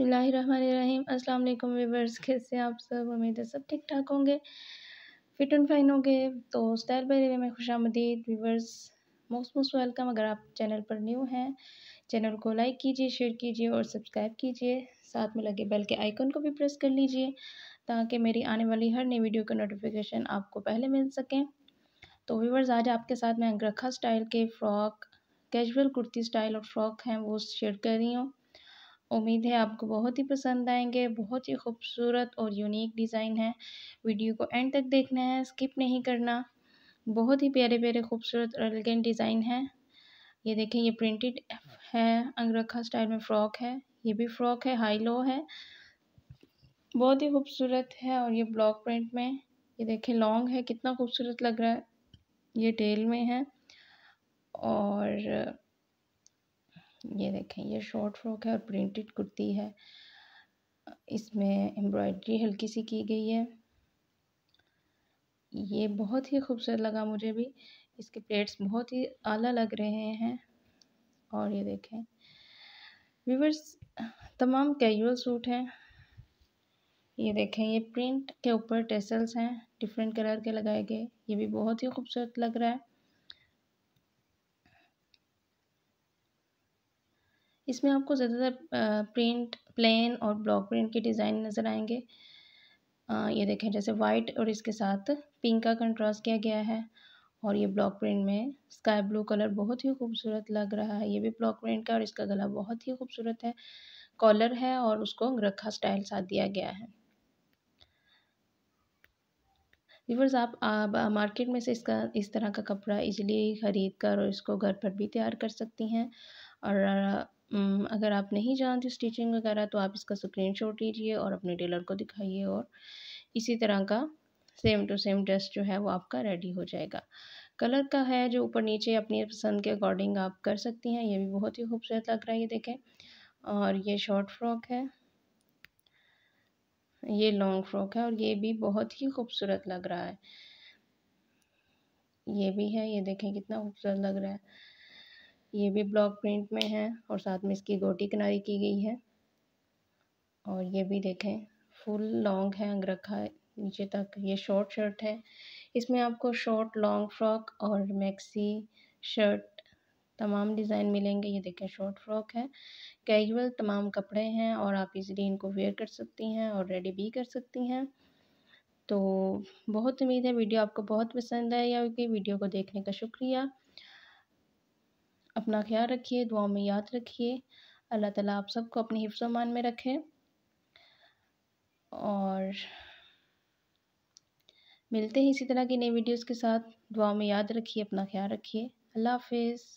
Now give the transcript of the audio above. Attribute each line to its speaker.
Speaker 1: बसमीम अस्सलाम वालेकुम व्यूवर्स कैसे आप सब उम्मीद है सब ठीक ठाक होंगे फिट एंड फाइन होंगे तो स्टाइल बाय रेवे में खुश आमदीद व्यूवर्स मोस्ट मोस्ट वेलकम अगर आप चैनल पर न्यू हैं चैनल को लाइक कीजिए शेयर कीजिए और सब्सक्राइब कीजिए साथ में लगे बेल के आइकन को भी प्रेस कर लीजिए ताकि मेरी आने वाली हर नई वीडियो का नोटिफिकेशन आपको पहले मिल सकें तो वीवर्स आज आपके साथ मैं अंगरखा स्टाइल के फ़्रॉक कैजुअल कुर्ती स्टाइल और फ्रॉक हैं वो शेयर कर रही हूँ उम्मीद है आपको बहुत ही पसंद आएंगे बहुत ही खूबसूरत और यूनिक डिज़ाइन है वीडियो को एंड तक देखना है स्किप नहीं करना बहुत ही प्यारे प्यारे खूबसूरत और एलिगेंट डिज़ाइन है ये देखें ये प्रिंटेड है अंगरखा स्टाइल में फ़्रॉक है ये भी फ़्रॉक है हाई लो है बहुत ही खूबसूरत है और ये ब्लॉक प्रिंट में ये देखें लॉन्ग है कितना खूबसूरत लग रहा है ये टेल में है और ये देखें ये शॉर्ट फ्रॉक है और प्रिंटेड कुर्ती है इसमें एम्ब्रॉयडरी हल्की सी की गई है ये बहुत ही खूबसूरत लगा मुझे भी इसके प्लेट्स बहुत ही आला लग रहे हैं और ये देखें व्यूवर्स तमाम कैजुअल सूट हैं ये देखें ये प्रिंट के ऊपर टेसल्स हैं डिफरेंट कलर के लगाए गए ये भी बहुत ही खूबसूरत लग रहा है इसमें आपको ज़्यादातर प्रिंट प्लेन और ब्लॉक प्रिंट के डिज़ाइन नज़र आएंगे आ, ये देखें जैसे वाइट और इसके साथ पिंक का कंट्रास्ट किया गया है और ये ब्लॉक प्रिंट में स्काई ब्लू कलर बहुत ही खूबसूरत लग रहा है ये भी ब्लॉक प्रिंट का और इसका गला बहुत ही खूबसूरत है कॉलर है और उसको रखा स्टाइल साथ दिया गया है व्यूवर्स आप, आप मार्केट में से इसका इस तरह का कपड़ा इजीली ख़रीद कर और इसको घर पर भी तैयार कर सकती हैं और अगर आप नहीं जानते स्टिचिंग वगैरह तो आप इसका स्क्रीन शॉट लीजिए और अपने टेलर को दिखाइए और इसी तरह का सेम टू सेम ड्रेस जो है वो आपका रेडी हो जाएगा कलर का है जो ऊपर नीचे अपनी पसंद के अकॉर्डिंग आप कर सकती हैं ये भी बहुत ही खूबसूरत लग रहा है ये देखें और ये शॉर्ट फ्रॉक है ये लॉन्ग फ्रॉक है और ये भी बहुत ही खूबसूरत लग रहा है ये भी है ये देखें कितना खूबसूरत लग रहा है ये भी ब्लॉक प्रिंट में है और साथ में इसकी गोटी किनारी की गई है और ये भी देखें फुल लॉन्ग है अंग रखा नीचे तक ये शॉर्ट शर्ट है इसमें आपको शॉर्ट लॉन्ग फ्रॉक और मैक्सी शर्ट तमाम डिज़ाइन मिलेंगे ये देखें शॉर्ट फ्रॉक है कैजुअल तमाम कपड़े हैं और आप इजीली इनको वेयर कर सकती हैं और रेडी भी कर सकती हैं तो बहुत उम्मीद है वीडियो आपको बहुत पसंद आया होगी वीडियो को देखने का शुक्रिया अपना ख्याल रखिए दुआओं में याद रखिए अल्लाह ताला आप सबको अपने अपनी मान में रखे और मिलते हैं इसी तरह की नई वीडियोस के साथ दुआ में याद रखिए अपना ख्याल रखिए अल्लाह हाफिज़